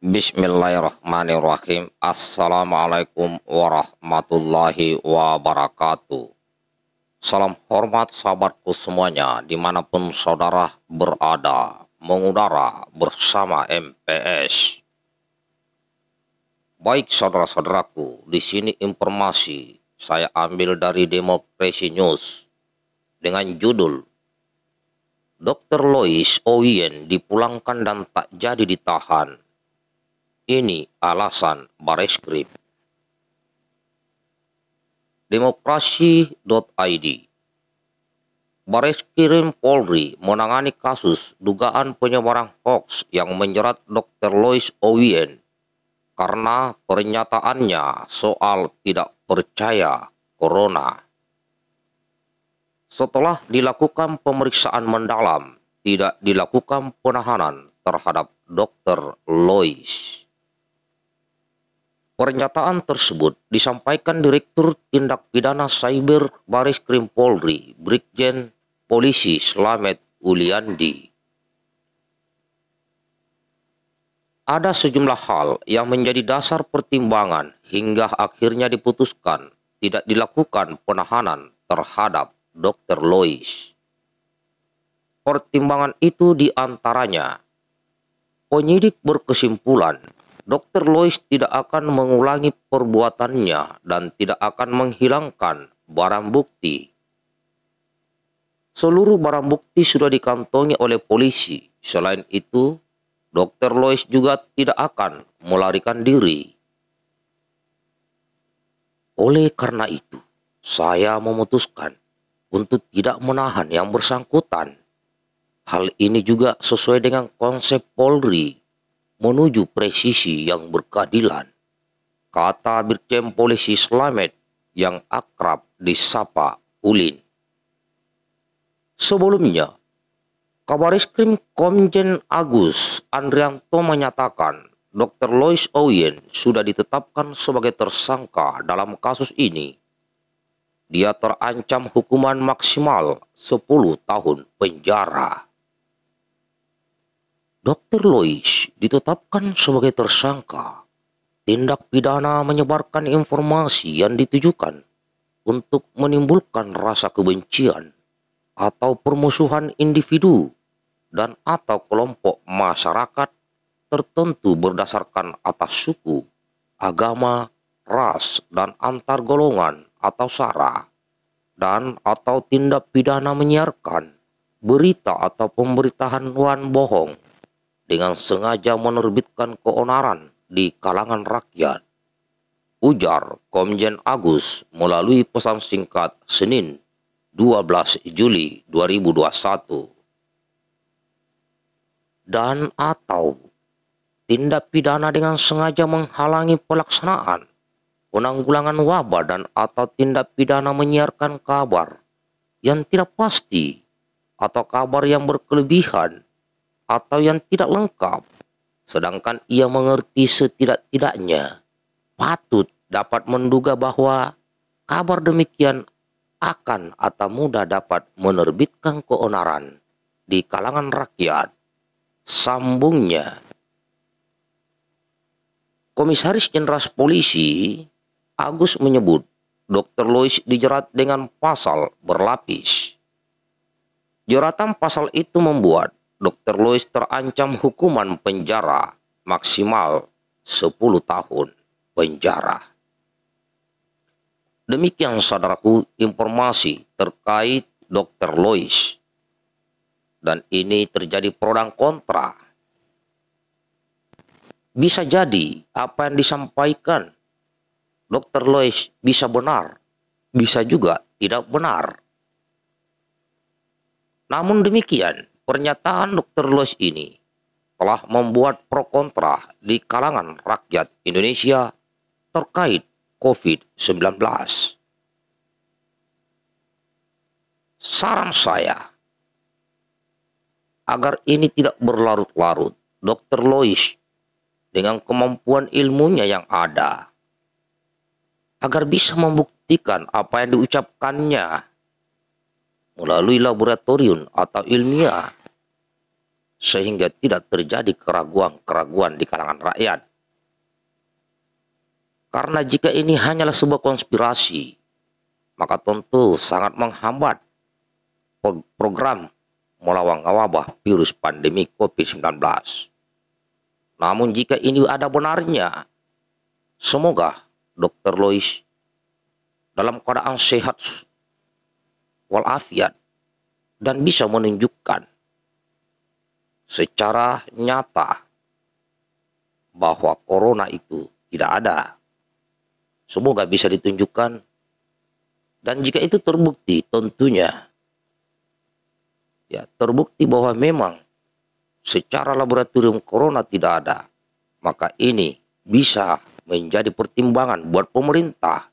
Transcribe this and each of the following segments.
Bismillahirrahmanirrahim. Assalamualaikum warahmatullahi wabarakatuh. Salam hormat sahabatku semuanya dimanapun saudara berada mengudara bersama MPS. Baik saudara-saudaraku, di sini informasi saya ambil dari Demokrasi News dengan judul Dr. Lois Owen dipulangkan dan tak jadi ditahan ini alasan Bareskrim. Demokrasi.id Bareskrim Polri menangani kasus dugaan penyebaran hoax yang menjerat Dr. Lois Owien karena pernyataannya soal tidak percaya corona. Setelah dilakukan pemeriksaan mendalam, tidak dilakukan penahanan terhadap Dr. Lois. Pernyataan tersebut disampaikan Direktur Tindak Pidana Cyber Baris Krim Polri, Brigjen Polisi Slamet Uliandi. Ada sejumlah hal yang menjadi dasar pertimbangan hingga akhirnya diputuskan tidak dilakukan penahanan terhadap Dr. Lois. Pertimbangan itu diantaranya, penyidik berkesimpulan Dr. Lois tidak akan mengulangi perbuatannya dan tidak akan menghilangkan barang bukti. Seluruh barang bukti sudah dikantongi oleh polisi. Selain itu, Dr. Lois juga tidak akan melarikan diri. Oleh karena itu, saya memutuskan untuk tidak menahan yang bersangkutan. Hal ini juga sesuai dengan konsep Polri menuju presisi yang berkeadilan. Kata Birkem Polisi Slamet yang akrab disapa Ulin. Sebelumnya, Kabar Krim Komjen Agus Andrianto menyatakan Dr. Lois Oyen sudah ditetapkan sebagai tersangka dalam kasus ini. Dia terancam hukuman maksimal 10 tahun penjara. Dr. Lois ditetapkan sebagai tersangka tindak pidana menyebarkan informasi yang ditujukan untuk menimbulkan rasa kebencian atau permusuhan individu dan atau kelompok masyarakat tertentu berdasarkan atas suku, agama, ras, dan antar golongan atau sara, dan atau tindak pidana menyiarkan berita atau pemberitaan bohong dengan sengaja menerbitkan keonaran di kalangan rakyat. Ujar Komjen Agus melalui pesan singkat Senin 12 Juli 2021. Dan atau tindak pidana dengan sengaja menghalangi pelaksanaan penanggulangan wabah dan atau tindak pidana menyiarkan kabar yang tidak pasti atau kabar yang berkelebihan atau yang tidak lengkap, sedangkan ia mengerti setidak-tidaknya, patut dapat menduga bahwa kabar demikian akan atau mudah dapat menerbitkan keonaran di kalangan rakyat. Sambungnya, Komisaris Jenderal Polisi Agus menyebut Dr. Louis dijerat dengan pasal berlapis. Joratan pasal itu membuat Dr. Louis terancam hukuman penjara maksimal 10 tahun penjara. Demikian saudaraku informasi terkait Dr. Lois. Dan ini terjadi pro kontra. Bisa jadi apa yang disampaikan Dr. Lois bisa benar, bisa juga tidak benar. Namun demikian, Pernyataan Dr. Lois ini telah membuat pro kontra di kalangan rakyat Indonesia terkait COVID-19. Saran saya, agar ini tidak berlarut-larut, Dr. Lois dengan kemampuan ilmunya yang ada, agar bisa membuktikan apa yang diucapkannya melalui laboratorium atau ilmiah sehingga tidak terjadi keraguan-keraguan di kalangan rakyat. Karena jika ini hanyalah sebuah konspirasi, maka tentu sangat menghambat program melawan wabah virus pandemi COVID-19. Namun jika ini ada benarnya, semoga Dr. Lois dalam keadaan sehat walafiat dan bisa menunjukkan secara nyata bahwa corona itu tidak ada. Semoga bisa ditunjukkan dan jika itu terbukti tentunya ya terbukti bahwa memang secara laboratorium corona tidak ada, maka ini bisa menjadi pertimbangan buat pemerintah.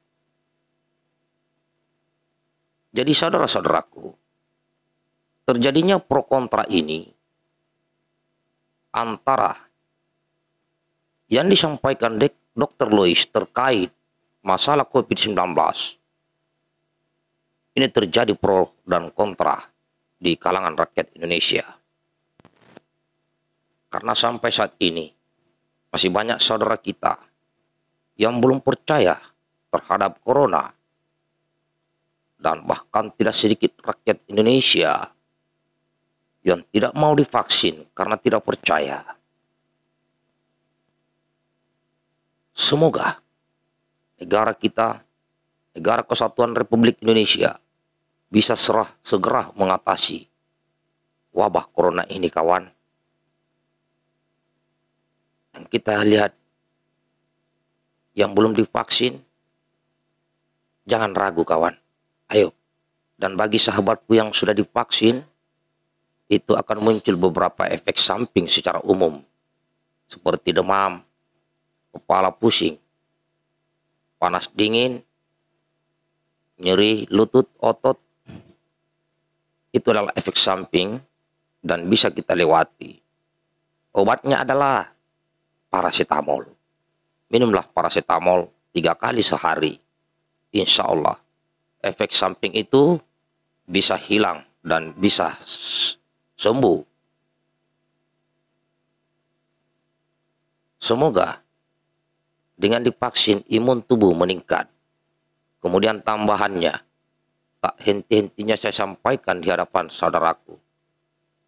Jadi saudara-saudaraku, terjadinya pro kontra ini antara yang disampaikan dek, Dr. Louis terkait masalah COVID-19. Ini terjadi pro dan kontra di kalangan rakyat Indonesia. Karena sampai saat ini masih banyak saudara kita yang belum percaya terhadap corona dan bahkan tidak sedikit rakyat Indonesia yang tidak mau divaksin karena tidak percaya. Semoga negara kita, negara kesatuan Republik Indonesia, bisa serah segera mengatasi wabah corona ini kawan. Yang kita lihat yang belum divaksin, jangan ragu kawan. Ayo. Dan bagi sahabatku yang sudah divaksin, itu akan muncul beberapa efek samping secara umum seperti demam, kepala pusing, panas dingin, nyeri lutut, otot. Itu adalah efek samping dan bisa kita lewati. Obatnya adalah paracetamol. Minumlah paracetamol tiga kali sehari. Insya Allah efek samping itu bisa hilang dan bisa sembuh. Semoga dengan divaksin imun tubuh meningkat. Kemudian tambahannya, tak henti-hentinya saya sampaikan di hadapan saudaraku.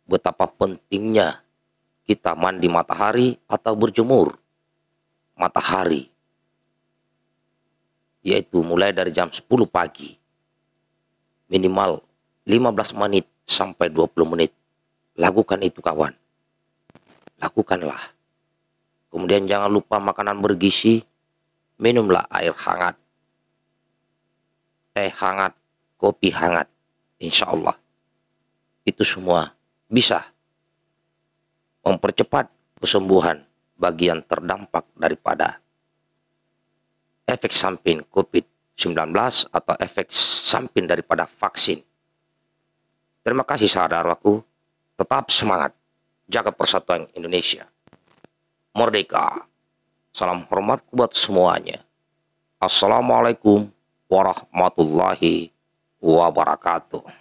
Betapa pentingnya kita mandi matahari atau berjemur matahari. Yaitu mulai dari jam 10 pagi. Minimal 15 menit sampai 20 menit Lakukan itu kawan. Lakukanlah. Kemudian jangan lupa makanan bergizi. Minumlah air hangat. Teh hangat. Kopi hangat. Insya Allah. Itu semua bisa mempercepat kesembuhan bagian terdampak daripada efek samping COVID-19 atau efek samping daripada vaksin. Terima kasih saudaraku Tetap semangat, jaga persatuan Indonesia. Merdeka. Salam hormat buat semuanya. Assalamualaikum warahmatullahi wabarakatuh.